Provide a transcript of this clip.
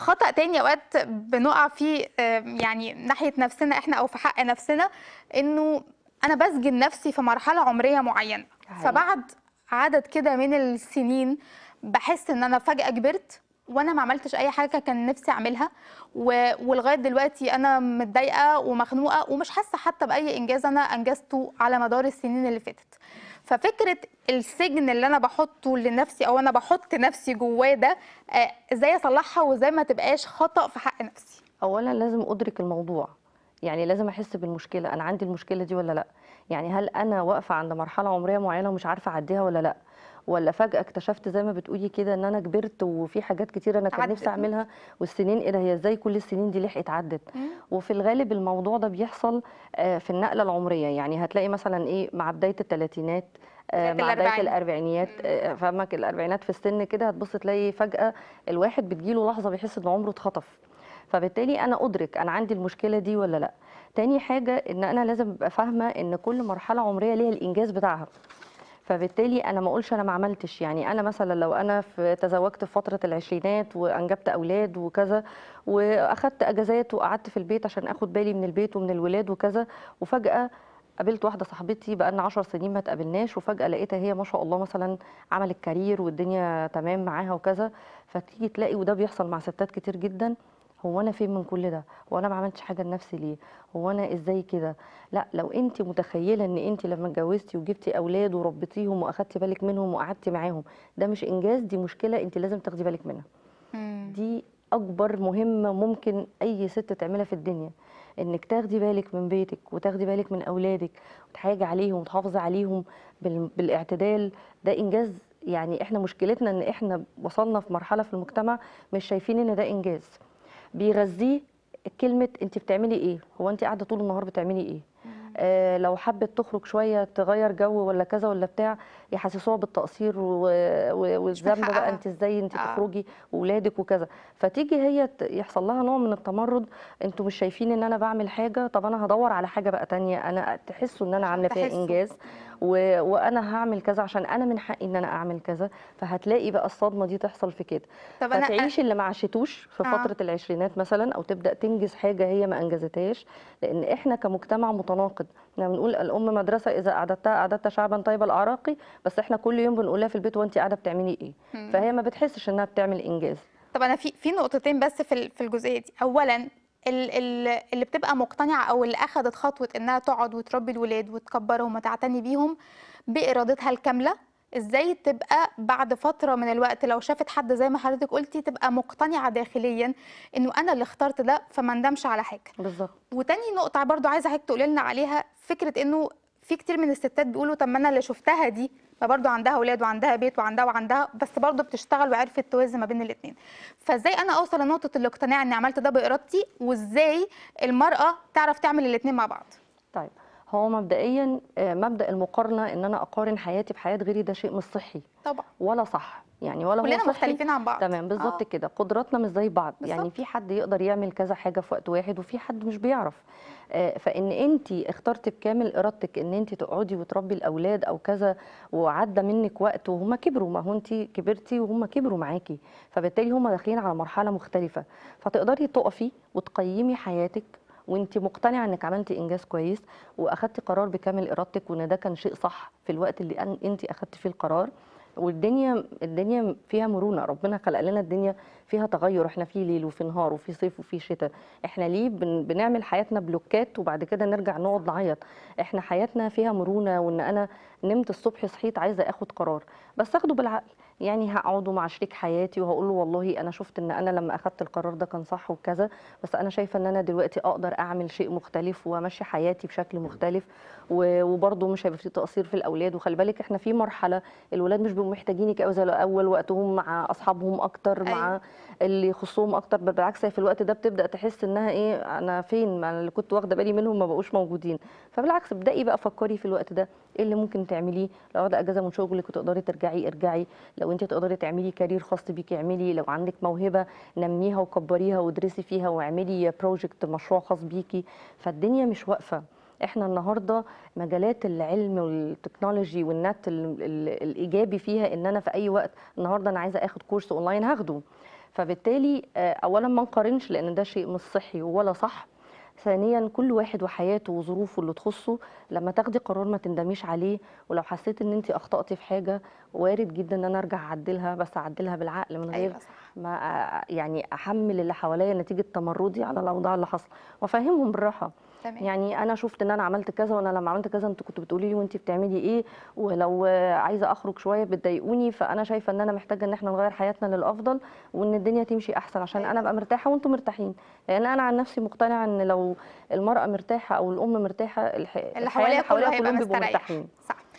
خطا تاني اوقات بنقع فيه يعني ناحيه نفسنا احنا او في حق نفسنا انه انا بسجن نفسي في مرحله عمريه معينه فبعد عدد كده من السنين بحس ان انا فجاه كبرت وانا ما عملتش اي حاجه كان نفسي اعملها ولغايه دلوقتي انا متضايقه ومخنوقه ومش حاسه حتى باي انجاز انا انجزته على مدار السنين اللي فاتت ففكره السجن اللي انا بحطه لنفسي او انا بحط نفسي جواه ده آه، ازاي اصلحها وازاي ما تبقاش خطا في حق نفسي اولا لازم ادرك الموضوع يعني لازم احس بالمشكله انا عندي المشكله دي ولا لا يعني هل انا واقفه عند مرحله عمريه معينه ومش عارفه اعديها ولا لا ولا فجاه اكتشفت زي ما بتقولي كده ان انا كبرت وفي حاجات كتير انا كان نفسي اعملها والسنين ايه ده هي ازاي كل السنين دي لحقت عدت وفي الغالب الموضوع ده بيحصل آه، في النقله العمريه يعني هتلاقي مثلا ايه مع بدايه الثلاثينات آه، مع بدايه الاربعينيات آه، فاهمك الاربعينات في السن كده هتبص تلاقي فجاه الواحد بتجيله لحظه بيحس ان عمره اتخطف فبالتالي انا ادرك انا عندي المشكله دي ولا لا تاني حاجه ان انا لازم ابقى فاهمه ان كل مرحله عمريه ليها الانجاز بتاعها فبالتالي انا ما اقولش انا ما عملتش يعني انا مثلا لو انا في تزوجت في فتره العشرينات وانجبت اولاد وكذا واخدت اجازات وقعدت في البيت عشان اخد بالي من البيت ومن الولاد وكذا وفجاه قابلت واحده صاحبتي بقى لنا 10 سنين ما تقابلناش وفجاه لقيتها هي ما شاء الله مثلا عملت كارير والدنيا تمام معاها وكذا فتيجي تلاقي وده بيحصل مع ستات كتير جدا هو انا فين من كل ده هو انا ما عملتش حاجه لنفسي ليه هو انا ازاي كده لا لو انت متخيله ان انت لما اتجوزتي وجبتي اولاد وربيتيهم واخدتي بالك منهم وقعدتي معاهم ده مش انجاز دي مشكله انت لازم تاخدي بالك منها دي اكبر مهمه ممكن اي ست تعملها في الدنيا انك تاخدي بالك من بيتك وتاخدي بالك من اولادك وتحاجي عليهم وتحافظي عليهم بالاعتدال ده انجاز يعني احنا مشكلتنا ان احنا وصلنا في مرحله في المجتمع مش شايفين ان ده انجاز بيغذيه كلمه انت بتعملي ايه هو انت قاعده طول النهار بتعملي ايه آه لو حبت تخرج شويه تغير جو ولا كذا ولا بتاع يحسسوها بالتقصير والذنب بقى انت ازاي انت آه. تخرجي واولادك وكذا فتيجي هي يحصل لها نوع من التمرد انتوا مش شايفين ان انا بعمل حاجه طب انا هدور على حاجه بقى تانية انا تحسوا ان انا عامله فيها انجاز و... وانا هعمل كذا عشان انا من حقي ان انا اعمل كذا فهتلاقي بقى الصدمه دي تحصل في كده طب أنا فتعيش اللي ما عاشتوش في آه. فتره العشرينات مثلا او تبدا تنجز حاجه هي ما انجزتهاش لان احنا كمجتمع متناقض احنا بنقول الام مدرسه اذا اعددتها اعددت شعبا طيب العراقي بس احنا كل يوم بنقولها في البيت وانت قاعده بتعملي ايه فهي ما بتحسش انها بتعمل انجاز طب انا في في نقطتين بس في في الجزئيه دي اولا اللي بتبقى مقتنعه او اللي اخذت خطوه انها تقعد وتربي الولاد وتكبرهم وتعتني بيهم بارادتها الكامله ازاي تبقى بعد فتره من الوقت لو شافت حد زي ما حضرتك قلتي تبقى مقتنعه داخليا انه انا اللي اخترت ده فما ندمش على حاجه بالظبط وتاني نقطه برضو عايزه حضرتك تقولي لنا عليها فكره انه في كتير من الستات بيقولوا طب ما انا اللي شفتها دي فبرضه عندها اولاد وعندها بيت وعندها وعندها بس برضه بتشتغل وعرفت توازن ما بين الاثنين فازاي انا اوصل لنقطه الاقتناع اني عملت ده بارادتي وازاي المراه تعرف تعمل الاثنين مع بعض طيب هو مبدئيا آه، مبدا المقارنه ان انا اقارن حياتي بحياه غيري ده شيء مش صحي طبعا ولا صح يعني ولا كلنا مختلفين عن بعض تمام بالظبط آه. كده قدراتنا مش زي بعض بالزبط. يعني في حد يقدر يعمل كذا حاجه في وقت واحد وفي حد مش بيعرف آه، فان انت اخترت بكامل ارادتك ان انت تقعدي وتربي الاولاد او كذا وعدى منك وقت وهم كبروا ما هو انت كبرتي وهم كبروا معاكي فبالتالي هم داخلين على مرحله مختلفه فتقدري تقفي وتقيمي حياتك وانت مقتنعه انك عملتي انجاز كويس واخدتي قرار بكامل ارادتك وان ده كان شيء صح في الوقت اللي انت اخدتي فيه القرار والدنيا الدنيا فيها مرونه ربنا خلق لنا الدنيا فيها تغير احنا في ليل وفي نهار وفي صيف وفي شتاء احنا ليه بن بنعمل حياتنا بلوكات وبعد كده نرجع نقعد نعيط احنا حياتنا فيها مرونه وان انا نمت الصبح صحيت عايزه اخد قرار بس اخده بالعقل يعني هقعده مع شريك حياتي وهقول له والله انا شفت ان انا لما اخذت القرار ده كان صح وكذا بس انا شايفه ان انا دلوقتي اقدر اعمل شيء مختلف وامشي حياتي بشكل مختلف وبرده مش هيبقى في تقصير في الاولاد وخلي بالك احنا في مرحله الاولاد مش بيبقوا محتاجينك قوي زي الاول وقتهم مع اصحابهم اكتر مع أيوة. اللي يخصهم اكتر بالعكس في الوقت ده بتبدا تحس انها ايه انا فين ما انا اللي كنت واخده بالي منهم ما بقوش موجودين فبالعكس ابداي بقى فكري في الوقت ده ايه اللي ممكن تعمليه لو واخده اجازه من شغلك وتقدري ترجعي ارجعي لو وانت تقدري تعملي كارير خاص بيكي اعملي لو عندك موهبه نميها وكبريها وادرسي فيها واعملي بروجكت مشروع خاص بيكي فالدنيا مش واقفه احنا النهارده مجالات العلم والتكنولوجي والنت الايجابي فيها ان انا في اي وقت النهارده انا عايزه اخد كورس اونلاين هاخده فبالتالي آه، اولا ما نقارنش لان ده شيء مش صحي ولا صح ثانيا كل واحد وحياته وظروفه اللي تخصه لما تاخدي قرار ما تندميش عليه ولو حسيت ان انت اخطاتي في حاجه وارد جدا ان انا ارجع اعدلها بس اعدلها بالعقل من غير أيوة ما يعني احمل اللي حواليا نتيجه تمردي على الاوضاع اللي حصل وافهمهم بالراحه تمام. يعني انا شفت ان انا عملت كذا وانا لما عملت كذا انتوا كنتوا بتقولي لي وانت بتعملي ايه ولو عايزه اخرج شويه بتضايقوني فانا شايفه ان انا محتاجه ان احنا نغير حياتنا للافضل وان الدنيا تمشي احسن عشان أيوة. انا ابقى مرتاحه وانتوا مرتاحين لان انا عن نفسي مقتنعه ان لو المراه مرتاحه او الام مرتاحه الح... اللي حواليها كلهم مرتاحين صح